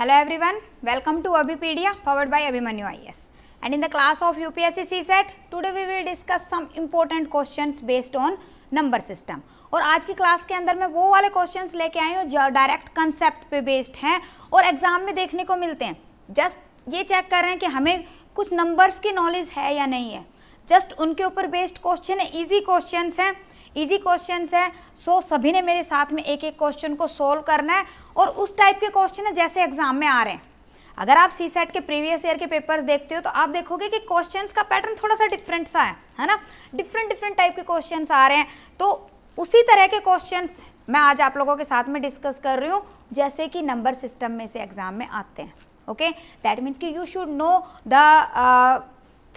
Hello everyone, welcome to Abipedia powered by Abhimanyu IS. And in the class of UPSC CSET, today we will discuss some important questions based on number system और आज की class के अंदर मैं वो वाले questions लेके आई हूँ जो डायरेक्ट कंसेप्ट पे बेस्ड हैं और एग्ज़ाम में देखने को मिलते हैं जस्ट ये चेक कर रहे हैं कि हमें कुछ नंबर्स की नॉलेज है या नहीं है जस्ट उनके ऊपर बेस्ड क्वेश्चन है ईजी क्वेश्चंस हैं इजी क्वेश्चन है सो so, सभी ने मेरे साथ में एक एक क्वेश्चन को सोल्व करना है और उस टाइप के क्वेश्चन है जैसे एग्जाम में आ रहे हैं अगर आप सी सेट के प्रीवियस ईयर के पेपर्स देखते हो तो आप देखोगे कि क्वेश्चंस का पैटर्न थोड़ा सा डिफरेंट सा है है ना डिफरेंट डिफरेंट टाइप के क्वेश्चंस आ रहे हैं तो उसी तरह के क्वेश्चंस मैं आज आप लोगों के साथ में डिस्कस कर रही हूँ जैसे कि नंबर सिस्टम में से एग्ज़ाम में आते हैं ओके दैट मीन्स कि you should know the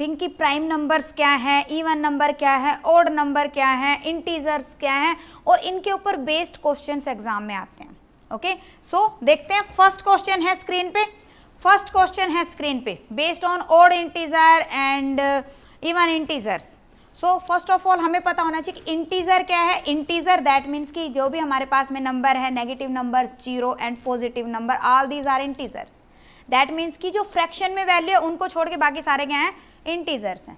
think की प्राइम नंबर्स क्या हैं इवन e नंबर क्या है ओड नंबर क्या है इंटीजर्स क्या हैं और इनके ऊपर बेस्ड क्वेश्चन एग्जाम में आते हैं ओके okay? सो so, देखते हैं फर्स्ट क्वेश्चन है स्क्रीन पे फर्स्ट क्वेश्चन है स्क्रीन पे based on odd integer and even integers so first of all हमें पता होना चाहिए कि इंटीजर क्या है इंटीजर दैट मीन्स कि जो भी हमारे पास में नंबर है negative number zero and positive number all these are integers that means कि जो फ्रैक्शन में वैल्यू है उनको छोड़ के बाकी सारे क्या हैं इंटीजर्स हैं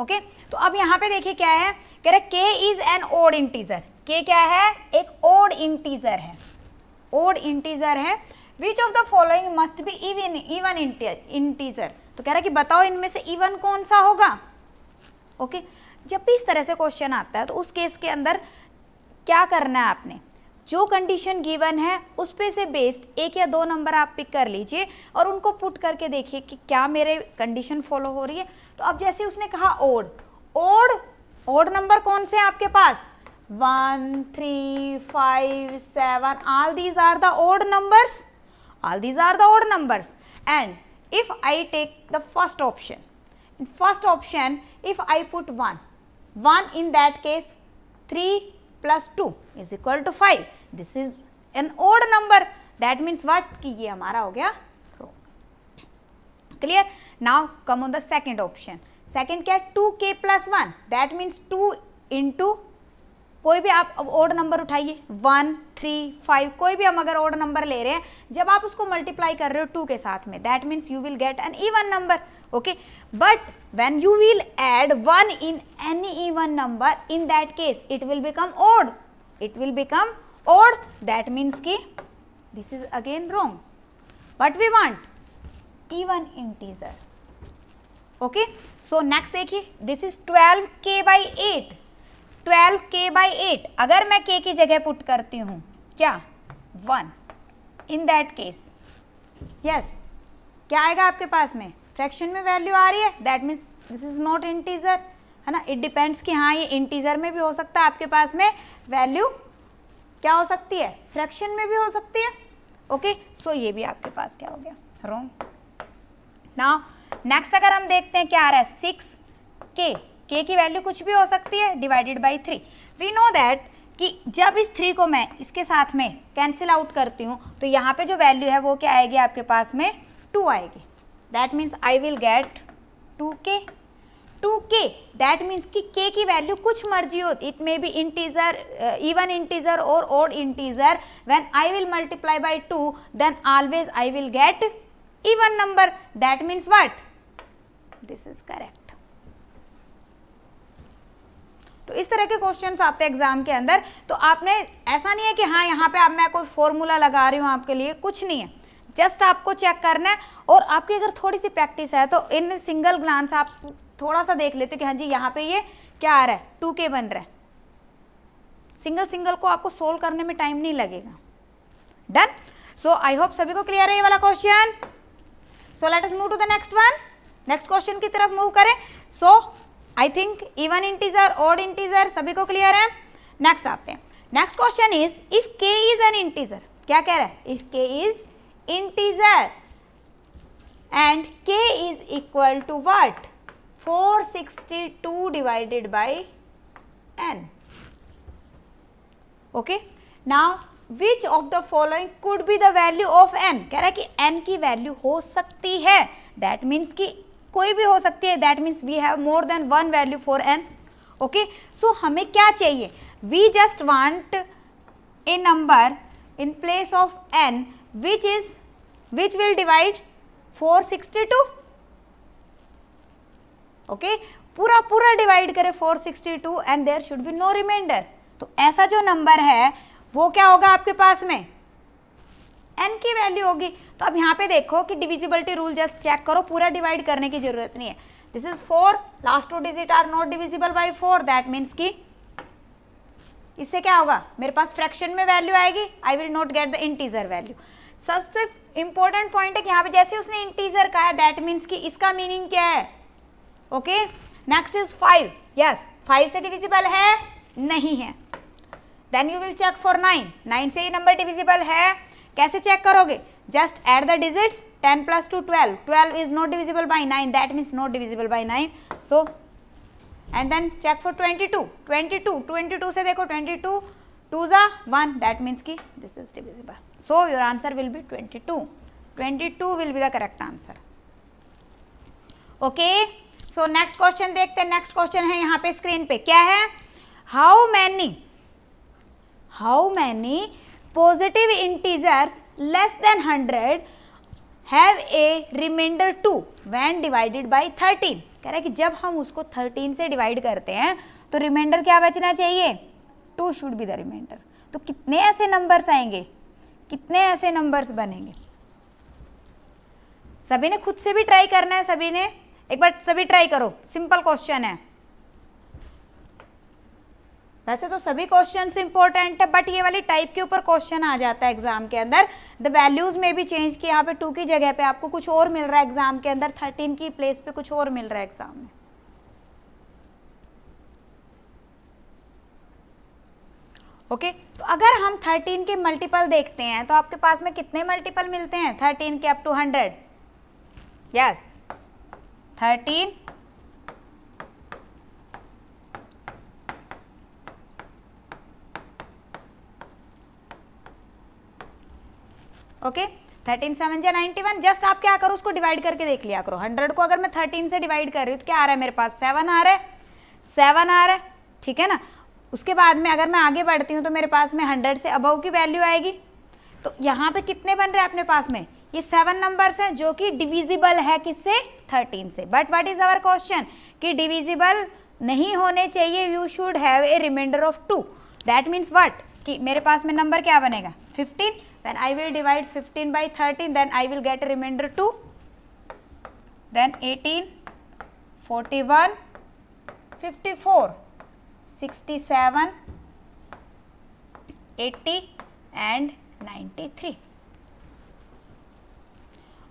ओके तो अब यहाँ पे देखिए क्या है कह रहे के इज एन ओड इंटीजर के क्या है एक ओड इंटीजर है ओड इंटीजर है which of the following must be even even integer तो कह रहा है कि बताओ इनमें से इवन कौन सा होगा ओके okay? जब भी इस तरह से क्वेश्चन आता है तो उस केस के अंदर क्या करना है आपने जो कंडीशन गिवन है उस पे से बेस्ड एक या दो नंबर आप पिक कर लीजिए और उनको पुट करके देखिए कि क्या मेरे कंडीशन फॉलो हो रही है तो अब जैसे उसने कहा ओड ओड ओड नंबर कौन से आपके पास one three five seven all these are the odd numbers all these are the odd numbers and if I take the first option in first option if one one 1 1 in that case 3 plus 2 is equal this is an odd number that means what कि ये हमारा हो गया wrong clear now come on the second option second क्या है two k plus one that means two into कोई भी आप ओड नंबर उठाइए वन थ्री फाइव कोई भी हम अगर ओड नंबर ले रहे हैं जब आप उसको मल्टीप्लाई कर रहे हो टू के साथ में that means you will get an one number okay but when you will add one in any one number in that case it will become odd it will become or that means ki this is again wrong. What we want? Even integer. Okay. So, next देखिए this is 12 k by 8. 12 k by 8. अगर मैं k की जगह put करती हूँ क्या one in that case yes क्या आएगा आपके पास में फ्रैक्शन में वैल्यू आ रही है that means this is not integer है ना इट डिपेंड्स कि हाँ ये इंटीजर में भी हो सकता है आपके पास में वैल्यू क्या हो सकती है फ्रैक्शन में भी हो सकती है ओके okay? सो so, ये भी आपके पास क्या हो गया रॉन्ग ना नेक्स्ट अगर हम देखते हैं क्या आ रहा है सिक्स के के की वैल्यू कुछ भी हो सकती है divided by three we know that कि जब इस थ्री को मैं इसके साथ में कैंसिल आउट करती हूँ तो यहाँ पे जो वैल्यू है वो क्या आएगी आपके पास में टू आएगी that means I will get two k two k that means कि के की वैल्यू कुछ मर्जी हो it may be integer even integer और odd integer when I will multiply by two then always I will get even number that means what this is correct तो इस तरह के क्वेश्चंस आते हैं एग्जाम के अंदर तो आपने ऐसा नहीं है कि हाँ यहाँ पे आप मैं कोई फॉर्मूला लगा रही हूँ आपके लिए कुछ नहीं है जस्ट आपको चेक करना है और आपकी अगर थोड़ी सी प्रैक्टिस है तो इन सिंगल ग्लांस आप थोड़ा सा देख लेते हो कि हाँ जी यहाँ पे ये क्या आ रहा है टू के बन रहा है सिंगल सिंगल को आपको सोल्व करने में टाइम नहीं लगेगा डन सो आई होप सभी को क्लियर है ये वाला question so let us move to the next one next question की तरफ मूव करें so I think even integer odd integer सभी को क्लियर है नेक्स्ट आते हैं next question is if k is an integer क्या कह रहा है if k is integer and k is equal to what 462 divided by n. Okay. Now, which of the following could be the value of n? कह रहा है कि n की value हो सकती है that means कि कोई भी हो सकती है that means we have more than one value for n. Okay. So, हमें क्या चाहिए We just want a number in place of n which is which will divide 462 okay पूरा पूरा डिवाइड करें 462 and there should be no remainder तो ऐसा जो number है वो क्या होगा आपके पास में एन की वैल्यू होगी तो अब यहाँ पे देखो कि डिविजिबिलिटी रूल जस्ट चेक करो पूरा डिवाइड करने की जरूरत नहीं है this is four last two digit are not divisible by four that means की इससे क्या होगा मेरे पास फ्रैक्शन में वैल्यू आएगी I will not get the integer value सबसे इंपॉर्टेंट पॉइंट है कि यहाँ पे जैसे उसने इंटीजर कहा दैट मीन्स कि इसका मीनिंग क्या है okay next is five yes five से डिविजिबल है नहीं है then you will check for nine nine से ही नंबर डिविजिबल है कैसे चेक करोगे just add the digit 10 plus two 12, twelve is not divisible by nine that means not divisible by nine so and then check for twenty twenty two two twenty two से देखो twenty two two जा one that means की this is divisible so your answer will be twenty two twenty two will be the correct answer okay so next question देखते हैं next question है यहाँ पे screen पे क्या है how many how many positive integers less than hundred have a remainder two when divided by thirteen कह रहा है कि जब हम उसको थर्टीन से डिवाइड करते हैं तो रिमाइंडर क्या बचना चाहिए two should be the remainder तो कितने ऐसे नंबर्स आएंगे कितने ऐसे नंबर्स बनेंगे सभी ने खुद से भी ट्राई करना है सभी ने एक बार सभी ट्राई करो सिंपल क्वेश्चन है वैसे तो सभी क्वेश्चन इंपॉर्टेंट है बट ये वाली टाइप के ऊपर क्वेश्चन आ जाता है एग्जाम के अंदर द वैल्यूज में भी चेंज किया यहाँ पे टू की जगह पे आपको कुछ और मिल रहा है एग्जाम के अंदर थर्टीन की प्लेस पे कुछ और मिल रहा है एग्जाम में ओके okay? तो अगर हम थर्टीन के मल्टीपल देखते हैं तो आपके पास में कितने मल्टीपल मिलते हैं थर्टीन के up to hundred yes thirteen okay thirteen seven या नाइनटी वन जस्ट आप क्या करो उसको डिवाइड करके देख लिया करो हंड्रेड को अगर मैं थर्टीन से डिवाइड कर रही हूँ तो क्या आ रहा है मेरे पास सेवन आ रहा है सेवन आ रहा है ठीक है ना उसके बाद में अगर मैं आगे बढ़ती हूँ तो मेरे पास में हंड्रेड से अबव की वैल्यू आएगी तो यहाँ पे कितने बन रहे हैं अपने पास में ये सेवन नंबर्स हैं जो कि डिविजिबल है किससे थर्टीन से but what is our question कि डिविजिबल नहीं होने चाहिए you should have a remainder of two that means what कि मेरे पास में नंबर क्या बनेगा fifteen then I will divide fifteen by thirteen then I will get remainder two then eighteen forty one fifty four sixty seven eighty and ninety three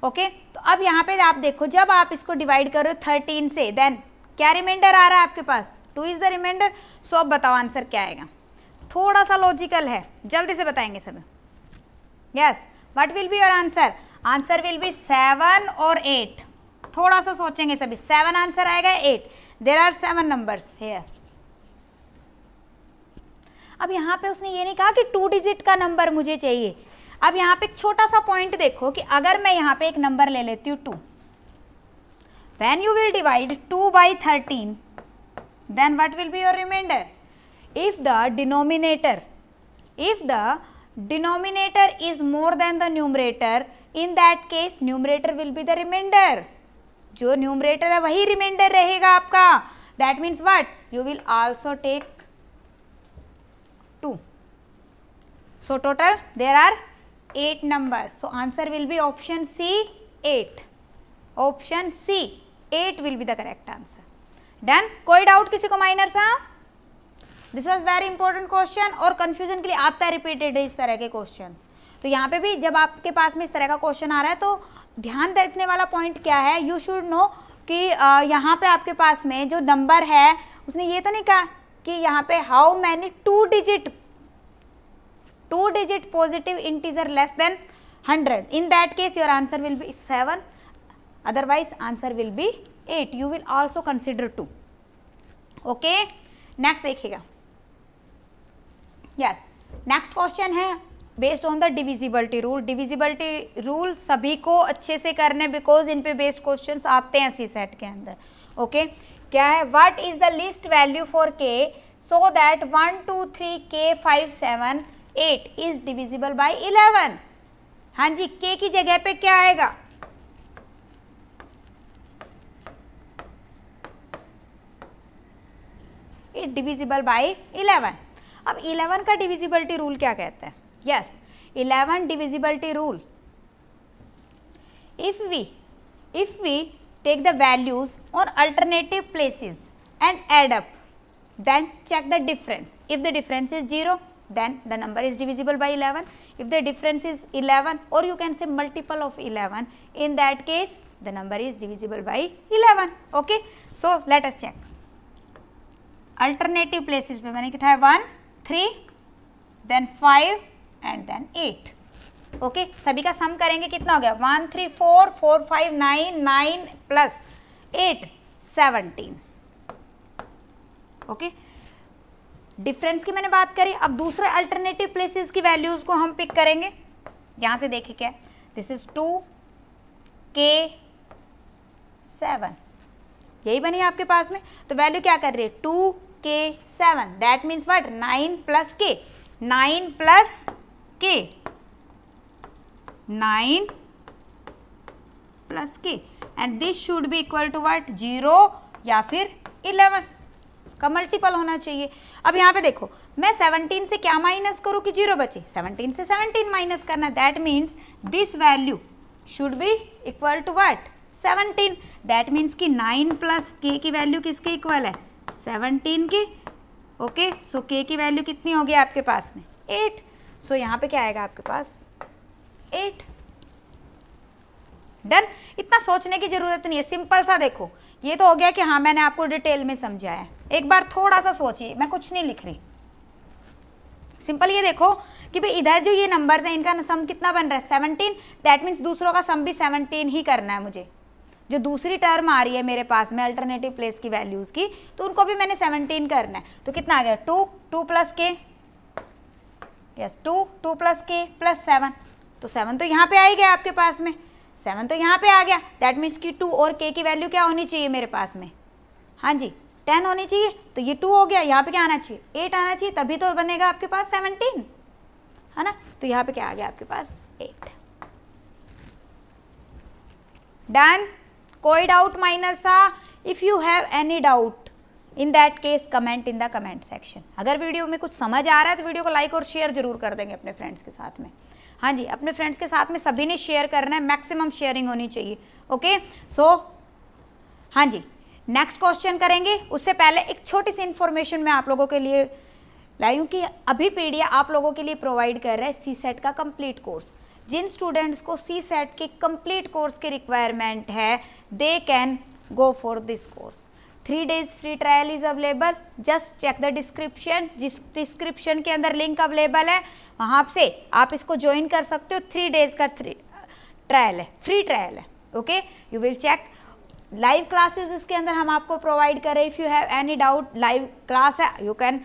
okay तो अब यहाँ पे आप देखो जब आप इसको डिवाइड करो थर्टीन से देन क्या रिमाइंडर आ रहा है आपके पास two is the remainder so अब बताओ आंसर क्या आएगा थोड़ा सा लॉजिकल है जल्दी से बताएंगे सभी yes what will be your answer answer will be seven और एट थोड़ा सा सोचेंगे सभी सेवन आंसर आएगा eight there are seven numbers here अब यहाँ पे उसने ये नहीं कहा कि टू डिजिट का नंबर मुझे चाहिए अब यहाँ पे एक छोटा सा पॉइंट देखो कि अगर मैं यहाँ पे एक नंबर ले लेती हूँ two when you will divide two by thirteen then what will be your remainder if the denominator if the denominator is more than the numerator in that case numerator will be the remainder जो numerator है वही remainder रहेगा आपका that means what you will also take two so total there are eight number So answer will be option C, eight. Option C, eight will be the correct answer. Done? कोई doubt किसी को minor सा? This was very important question और confusion के लिए आता है repeated इस तरह के क्वेश्चन तो यहाँ पे भी जब आपके पास में इस तरह का क्वेश्चन आ रहा है तो ध्यान रखने वाला पॉइंट क्या है यू शुड नो कि यहाँ पे आपके पास में जो नंबर है उसने ये तो नहीं कहा कि यहाँ पे how many two digit two digit positive integer less than 100 in that case your answer will be 7 otherwise answer will be 8 you will also consider 2 okay next देखिएगा yes next question है based on the divisibility rule divisibility rule सभी को अच्छे से करने because in पे based question आते हैं सी सेट के अंदर ओके okay? क्या है what is the least value for K so that one two three K five seven eight is divisible by eleven हाँ जी के की जगह पे क्या आएगा इट डिविजिबल बाय इलेवन अब इलेवन का डिविजिबिलिटी रूल क्या कहता है yes eleven divisibility rule if we if we take the values और alternative places and add up then check the difference if the difference is zero then the number is divisible by 11. If the difference is 11 or you can say multiple of 11, in that case the number is divisible by 11. Okay. So, let us check. Alternative places we can have 1, 3, then 5 and then 8. Okay okay, सभी का sum करेंगे कितना हो गया one three four four five nine nine plus eight seventeen okay difference की मैंने बात करी अब दूसरे अल्टरनेटिव प्लेसेस की वैल्यूज़ को हम पिक करेंगे यहां से देखे क्या this is two K seven यही बनी आपके पास में तो वैल्यू क्या कर रही है two K seven that means what nine plus K nine plus K nine plus K and this should be equal to what zero या फिर इलेवन का मल्टीपल होना चाहिए अब यहाँ पे देखो मैं 17 से क्या माइनस करूँ कि जीरो बचे 17 से 17 माइनस करना that means this value should be equal to what 17 that means कि 9 प्लस के की वैल्यू किसके इक्वल है 17 की ओके सो के की वैल्यू कितनी होगी आपके पास में एट सो so, यहाँ पे क्या आएगा आपके पास एट डन इतना सोचने की जरूरत नहीं है सिंपल सा देखो ये तो हो गया कि हाँ मैंने आपको डिटेल में समझाया एक बार थोड़ा सा सोचिए मैं कुछ नहीं लिख रही सिंपल ये देखो कि भाई इधर जो ये नंबर्स हैं इनका सम कितना बन रहा है सेवनटीन दैट मीन्स दूसरों का सम भी सेवनटीन ही करना है मुझे जो दूसरी टर्म आ रही है मेरे पास में अल्टरनेटिव प्लेस की वैल्यूज़ की तो उनको भी मैंने सेवनटीन करना है तो कितना आ गया two two plus K yes two two plus K plus seven तो सेवन तो यहाँ पे आ ही गया आपके पास में सेवन तो यहाँ पे आ गया दैट मीन्स कि टू और के की वैल्यू क्या होनी चाहिए मेरे पास में हाँ जी टेन होनी चाहिए तो ये टू हो गया यहाँ पे क्या आना चाहिए एट आना चाहिए तभी तो बनेगा आपके पास सेवनटीन है ना तो यहाँ पे क्या आ गया आपके पास एट डन कोई डाउट माइनस आ if you have any doubt in that case comment in the comment section अगर वीडियो में कुछ समझ आ रहा है तो वीडियो को लाइक और शेयर जरूर कर देंगे अपने फ्रेंड्स के साथ में हाँ जी अपने फ्रेंड्स के साथ में सभी ने शेयर करना है मैक्सिमम शेयरिंग होनी चाहिए ओके सो so, हाँ जी नेक्स्ट क्वेश्चन करेंगे उससे पहले एक छोटी सी इन्फॉर्मेशन मैं आप लोगों के लिए लाई हूँ कि अभी पी आप लोगों के लिए प्रोवाइड कर रहा है सी सेट का कंप्लीट कोर्स जिन स्टूडेंट्स को सी सेट के कंप्लीट कोर्स की रिक्वायरमेंट है they can go for this course three days free trial is available just check the description जिस डिस्क्रिप्शन के अंदर लिंक अवेलेबल है वहाँ से आप इसको ज्वाइन कर सकते हो थ्री डेज का थ्री ट्रायल है फ्री ट्रायल है okay you will check live classes इसके अंदर हम आपको प्रोवाइड करें if you have any doubt live class है you can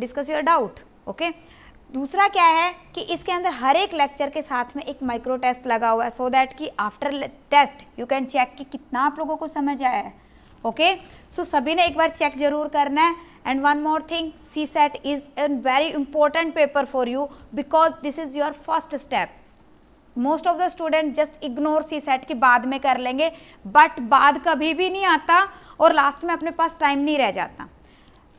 discuss your doubt okay दूसरा क्या है कि इसके अंदर हर एक लेक्चर के साथ में एक माइक्रो टेस्ट लगा हुआ है सो so दैट कि after test you can check कि कितना आप लोगों को समझ आया है ओके सो सभी ने एक बार चेक जरूर करना है and one more thing C set is an very important paper for you because this is your first step most of the student just ignore C set की बाद में कर लेंगे बट बाद कभी भी नहीं आता और लास्ट में अपने पास टाइम नहीं रह जाता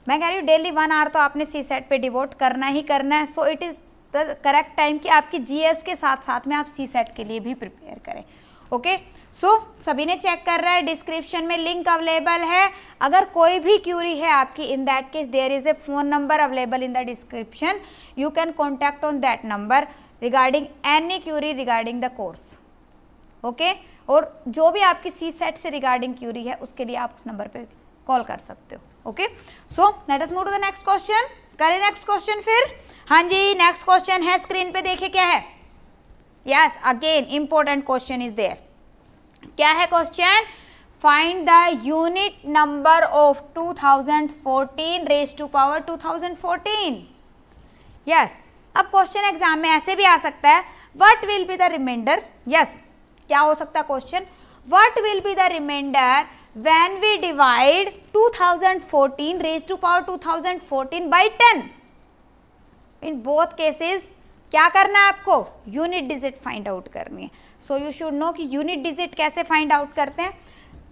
मैं कह रही हूँ डेली वन आवर तो आपने सी सेट पर डिवोट करना ही करना है so it is the correct time कि आपकी जी एस के साथ साथ में आप सी सेट के लिए भी प्रिपेयर करें ओके सो so, सभी ने चेक कर रहा है डिस्क्रिप्शन में लिंक अवेलेबल है अगर कोई भी क्यूरी है आपकी in that case there is a phone number available in the description you can contact on that number regarding any query regarding the course okay और जो भी आपकी सी सेट से रिगार्डिंग क्यूरी है उसके लिए आप उस नंबर पर कॉल कर सकते हो okay so let us move to the next question करें नेक्स्ट क्वेश्चन फिर हाँ जी नेक्स्ट क्वेश्चन है स्क्रीन पे देखे क्या है yes again important question is there क्या है question find the unit number of 2014 thousand fourteen raise to power two yes अब क्वेश्चन एग्जाम में ऐसे भी आ सकता है what will be the remainder yes क्या हो सकता है question what will be the remainder when we divide two thousand fourteen raise to power two thousand fourteen by ten in both cases क्या करना है आपको यूनिट डिजिट फाइंड आउट करनी है सो यू शुड नो कि unit digit कैसे find out करते हैं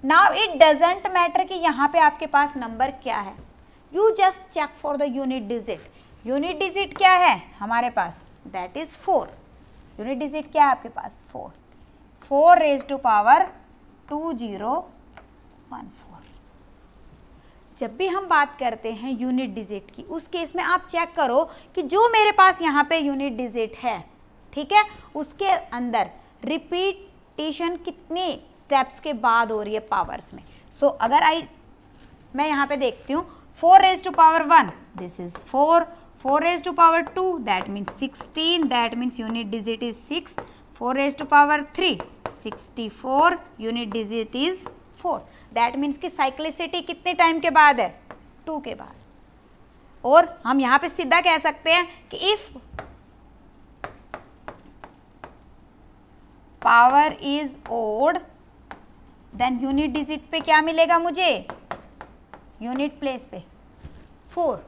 नाउ इट डजेंट मैटर कि यहाँ पे आपके पास नंबर क्या है you just check for the unit digit unit digit क्या है हमारे पास that is four unit digit क्या है आपके पास four four raise to power two zero one four जब भी हम बात करते हैं यूनिट डिजिट की उस केस में आप चेक करो कि जो मेरे पास यहाँ पे यूनिट डिजिट है ठीक है उसके अंदर रिपीटेशन कितने स्टेप्स के बाद हो रही है पावर्स में सो so, अगर आई मैं यहाँ पे देखती हूँ four raise to power one this is four four raise to power two that means sixteen that means unit digit is six four raise to power three sixty four unit digit is four that means कि cyclicity कितने time के बाद है two के बाद और हम यहाँ पे सीधा कह सकते हैं कि if power is odd then unit digit पे क्या मिलेगा मुझे यूनिट प्लेस पे four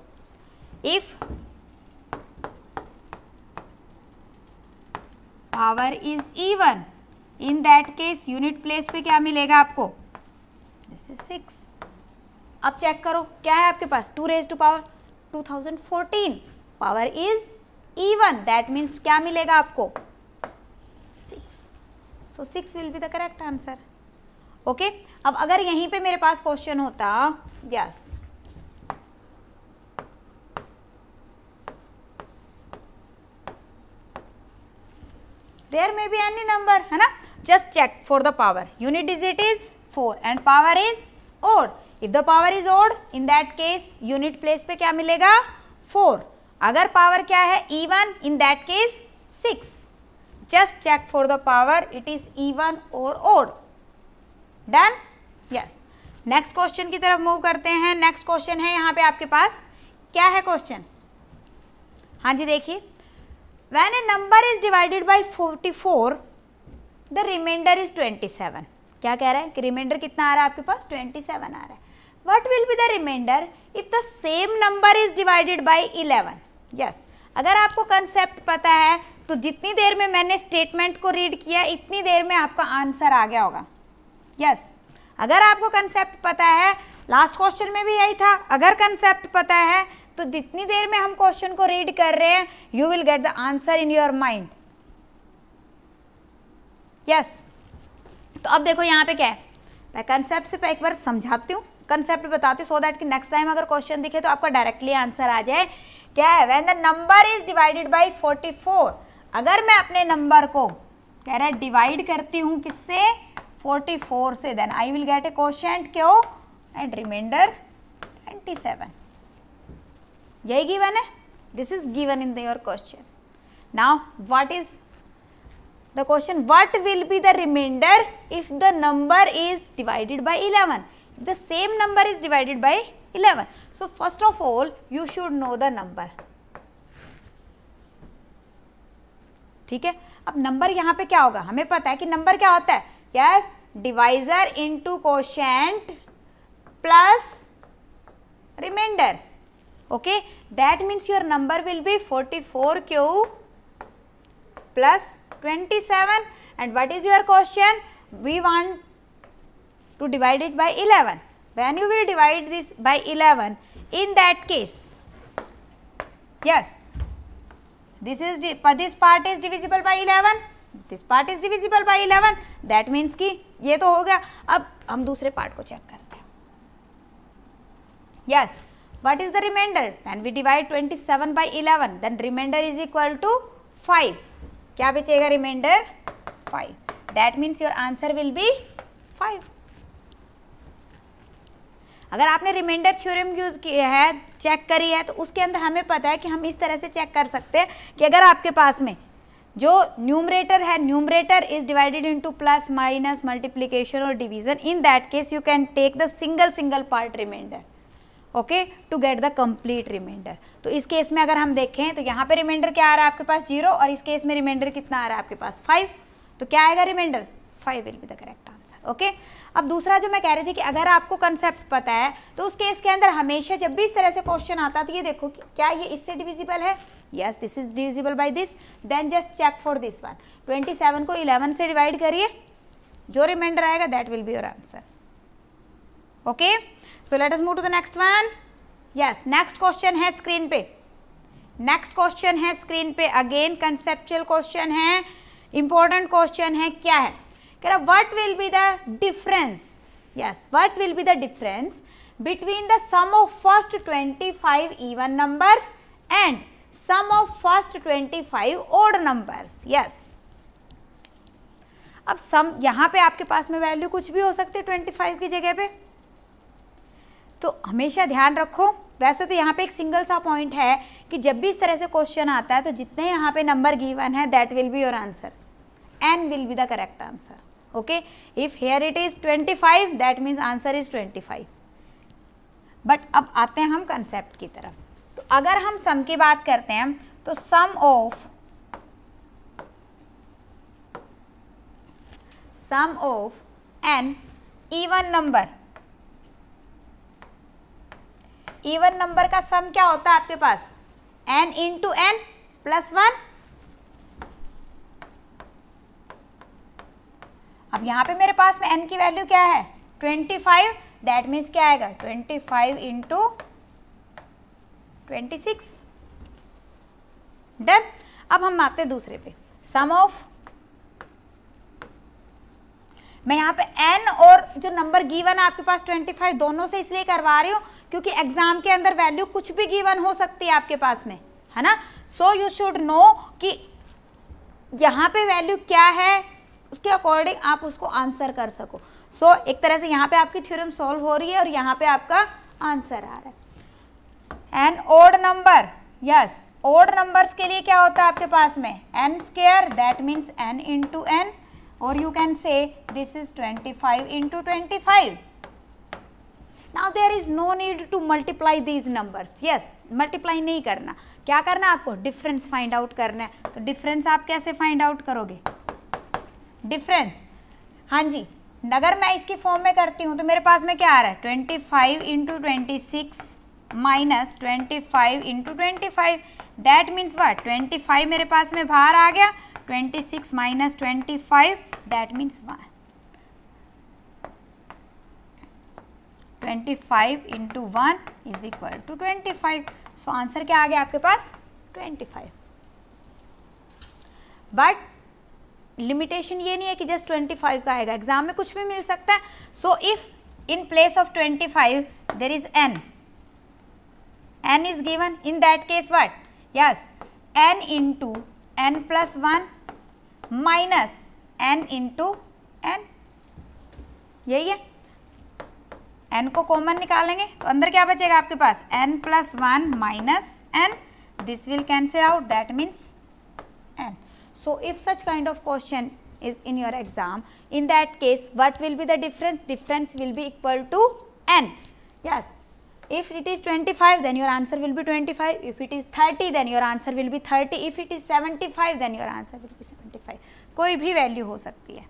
if power is even in that case unit place पे क्या मिलेगा आपको से सिक्स अब चेक करो क्या है आपके पास two raise to power two thousand fourteen power is even that means क्या मिलेगा आपको six so six will be the correct answer okay अब अगर यहीं पे मेरे पास क्वेश्चन होता yes yes, there may be any number है ना just check for the power unit digit is four and power is odd if the power is odd in that case unit place पे क्या मिलेगा फोर अगर power क्या है even in that case six just check for the power it is even और odd done yes next question की तरफ move करते हैं नेक्स्ट क्वेश्चन है यहाँ पे आपके पास क्या है क्वेश्चन हाँ जी देखिए when a number is divided by forty four the remainder is twenty seven क्या कह रहा है कि रिमाइंडर कितना आ रहा है आपके पास 27 आ रहा है what will be the remainder if the same number is divided by eleven yes अगर आपको कंसेप्ट पता है तो जितनी देर में मैंने स्टेटमेंट को रीड किया इतनी देर में आपका आंसर आ गया होगा यस yes. अगर आपको कंसेप्ट पता है लास्ट क्वेश्चन में भी यही था अगर कंसेप्ट पता है तो जितनी देर में हम क्वेश्चन को रीड कर रहे हैं you will get the answer in your mind yes तो अब देखो यहाँ पे क्या है मैं कंसेप्ट से पे एक बार समझाती हूँ कंसेप्ट बताती हूँ सो दैट कि नेक्स्ट टाइम अगर क्वेश्चन दिखे तो आपका डायरेक्टली आंसर आ जाए क्या है when the number is divided by forty four अगर मैं अपने नंबर को कह रहा है डिवाइड करती हूँ किससे 44 से then I will get a quotient क्यों एंड रिमाइंडर 27 यही गिवन है this is given in the your question now what is the question what will be the remainder if the number is divided by 11 if the same number is divided by 11 so first of all you should know the number ठीक है अब number यहाँ पे क्या होगा हमें पता है कि नंबर क्या होता है yes divisor into quotient plus remainder okay that means your number will be 44 four Q plus 27 and what is your question? We want to divide it by 11. When you will divide this by 11, in that case, yes, this is this part is divisible by 11, this part is divisible by 11. That means ki ye to ho gaya ab hum dusre part ko check karte hain yes what is the remainder when we divide 27 by 11 then remainder is equal to 5 क्या बचेगा remainder five that means your answer will be five अगर आपने remainder theorem use किया है check करी है तो उसके अंदर हमें पता है कि हम इस तरह से चेक कर सकते हैं कि अगर आपके पास में जो न्यूमरेटर है numerator is divided into plus minus multiplication और division in that case you can take the single single part remainder okay to get the complete remainder तो इस केस में अगर हम देखें तो यहाँ पे रिमाइंडर क्या आ रहा है आपके पास जीरो और इस केस में रिमाइंडर कितना आ रहा है आपके पास फाइव तो क्या आएगा remainder five will be the correct answer okay अब दूसरा जो मैं कह रही थी कि अगर आपको कंसेप्ट पता है तो उस केस के अंदर हमेशा जब भी इस तरह से क्वेश्चन आता है तो ये देखो कि क्या ये इससे डिविजिबल है yes this is divisible by this then just check for this one twenty seven को इलेवन से डिवाइड करिए जो रिमाइंडर आएगा that will be your answer okay so let us move to the next one yes next question है screen पे next question है screen पे again conceptual question है important question है क्या है कह रहा what will be the difference yes what will be the difference between the sum of first 25 even numbers and sum of first 25 odd numbers yes अब सम यहाँ पे आपके पास में वैल्यू कुछ भी हो सकती है 25 की जगह पे तो हमेशा ध्यान रखो वैसे तो यहाँ पे एक सिंगल सा पॉइंट है कि जब भी इस तरह से क्वेश्चन आता है तो जितने यहाँ पे नंबर गिवन है that will be your answer n will be the correct answer okay if here it is twenty five that means answer is twenty five but अब आते हैं हम कंसेप्ट की तरफ तो अगर हम सम की बात करते हैं तो sum of sum of n even number even number का सम क्या होता है आपके पास n into n plus one अब यहां पे मेरे पास में एन की वैल्यू क्या है ट्वेंटी फाइव दैट मीन्स क्या आएगा twenty five into twenty six done अब हम आते हैं दूसरे पे सम ऑफ मैं यहाँ पे एन और जो नंबर गिवन है आपके पास ट्वेंटी फाइव दोनों से इसलिए करवा रही हूँ क्योंकि एग्जाम के अंदर वैल्यू कुछ भी गिवन हो सकती है आपके पास में है ना सो यू शुड नो कि यहाँ पे वैल्यू क्या है उसके अकॉर्डिंग आप उसको आंसर कर सको सो so, एक तरह से यहाँ पे आपकी थ्योरम सॉल्व हो रही है और यहाँ पे आपका आंसर आ रहा है n odd number yes odd numbers के लिए क्या होता है आपके पास में n square that means n into n और you can say this is twenty five into twenty five now there is no need to multiply these numbers yes multiply नहीं करना क्या करना आपको डिफरेंस फाइंड आउट करना है तो difference आप कैसे फाइंड आउट करोगे डिफरेंस हाँ जी अगर मैं इसकी फॉर्म में करती हूँ तो मेरे पास में क्या आ रहा है twenty five into twenty six minus twenty five into twenty five that means what twenty five मेरे पास में बाहर आ गया twenty six minus twenty five that means one twenty five into one is equal to twenty five so answer क्या आ गया आपके पास ट्वेंटी फाइव बट लिमिटेशन ये नहीं है कि जस्ट ट्वेंटी फाइव का आएगा एग्जाम में कुछ भी मिल सकता है so if in place of twenty five there is n n is given in that case what yes n into n plus one minus n into n यही है एन को कॉमन निकालेंगे तो अंदर क्या बचेगा आपके पास n plus one minus n this will cancel out that means n so if such kind of question is in your exam in that case what will be the difference difference will be equal to n yes If it is 25, then your answer will be 25. If it is 30, then your answer will be 30. If it is 75, then your answer will be 75. कोई भी value हो सकती है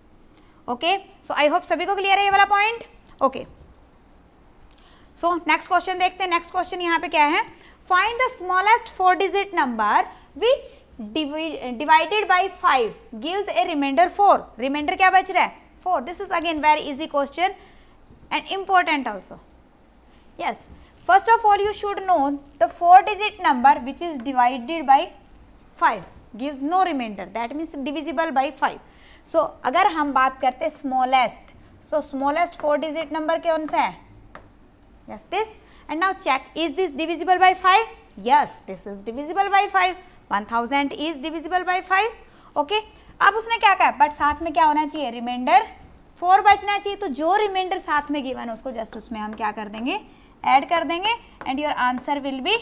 okay so I hope सभी को clear है ये वाला point okay okay. So next question देखते हैं नेक्स्ट क्वेश्चन यहाँ पे क्या है find the smallest four digit number which divided by five gives a remainder four remainder क्या बच रहा है four this is again very easy question and important also yes first of all you should know the four digit number which is divided by five gives no remainder that means divisible by five so अगर हम बात करते smallest so smallest four digit number कौन सा है yes this and now check is this divisible by 5 yes this is divisible by 5 1000 is divisible by 5 okay अब उसने क्या कहा बट साथ में क्या होना चाहिए रिमाइंडर फोर बचना चाहिए तो जो रिमाइंडर साथ में गिवन है उसको जस्ट उसमें हम क्या कर देंगे ऐड कर देंगे and your answer will be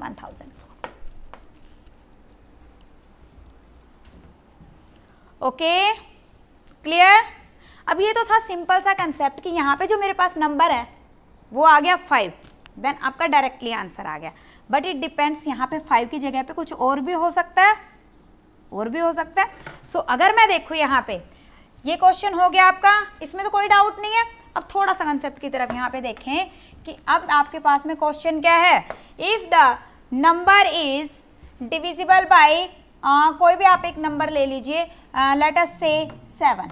one thousand okay clear अब ये तो था सिंपल सा कंसेप्ट कि यहाँ पे जो मेरे पास नंबर है वो आ गया फाइव देन आपका डायरेक्टली आंसर आ गया बट इट डिपेंड्स यहाँ पे फाइव की जगह पे कुछ और भी हो सकता है और भी हो सकता है सो so, अगर मैं देखूँ यहाँ पे ये क्वेश्चन हो गया आपका इसमें तो कोई डाउट नहीं है अब थोड़ा सा कंसेप्ट की तरफ यहाँ पे देखें कि अब आपके पास में क्वेश्चन क्या है if the number is divisible by कोई भी आप एक नंबर ले लीजिए let's say seven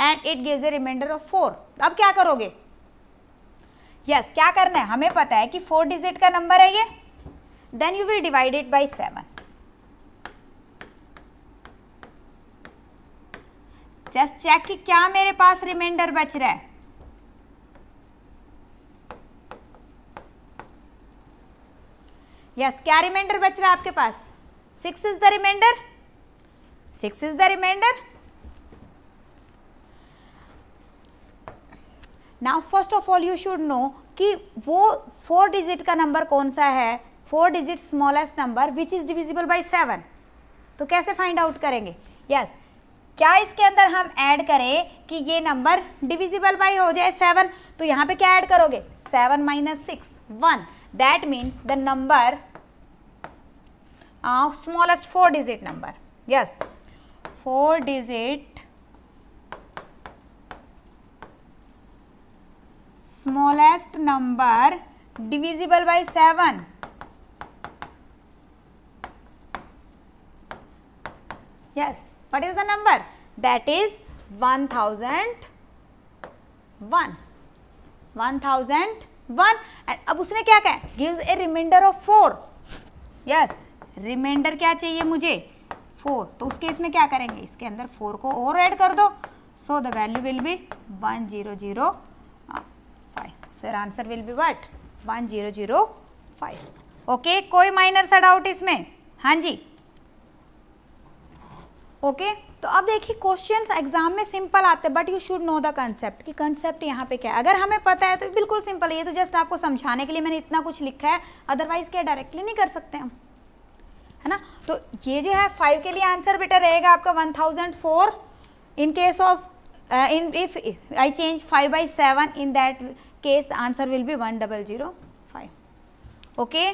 and it gives a remainder of four अब क्या करोगे यस yes, क्या करना है हमें पता है कि फोर डिजिट का नंबर है ये then you will divide it by seven just check कि क्या मेरे पास रिमाइंडर बच रहा है यस yes, क्या रिमाइंडर बच रहा है आपके पास six is the remainder six is the remainder now first of all you should know कि वो फोर डिजिट का नंबर कौन सा है four digit smallest number which is divisible by seven तो कैसे फाइंड आउट करेंगे यस yes. क्या इसके अंदर हम ऐड करें कि ये नंबर डिविजिबल बाई हो जाए सेवन तो यहाँ पे क्या ऐड करोगे seven minus six one that means the number smallest four digit number yes four digit smallest number divisible by 7 yes what is the number that is 1001 1001 and अब उसने क्या कहा gives a remainder of 4 yes remainder क्या चाहिए मुझे 4 तो उसके इसमें क्या करेंगे इसके अंदर 4 को और ऐड कर दो so the value will be 1001 will be what one zero zero five okay कोई माइनर सा डाउट इसमें हाँ जी ओके okay, तो अब देखिए क्वेश्चंस एग्जाम में सिंपल आते हैं but you should know the concept कि कंसेप्ट यहाँ पे क्या है अगर हमें पता है तो बिल्कुल सिंपल ये तो जस्ट आपको समझाने के लिए मैंने इतना कुछ लिखा है अदरवाइज क्या डायरेक्टली नहीं कर सकते हम है ना तो ये जो है फाइव के लिए आंसर बेटा रहेगा आपका one thousand four in case of in if I change five by seven in that case the answer will be one double zero five okay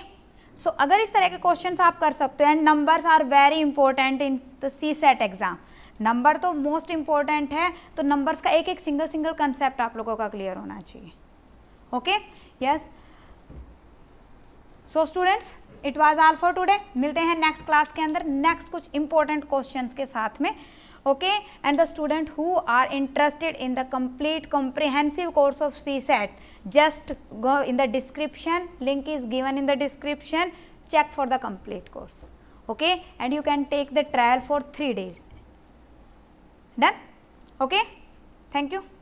so अगर इस तरह के क्वेश्चन आप कर सकते हो and numbers are very important in the C set exam number तो most important है तो नंबर्स का एक एक सिंगल सिंगल कंसेप्ट आप लोगों का क्लियर होना चाहिए okay yes so students it was all for today मिलते हैं नेक्स्ट क्लास के अंदर नेक्स्ट कुछ इंपॉर्टेंट क्वेश्चन के साथ में okay and the student who are interested in the complete comprehensive course of CSAT just go in the description link is given in the description check for the complete course okay and you can take the trial for 3 days done okay thank you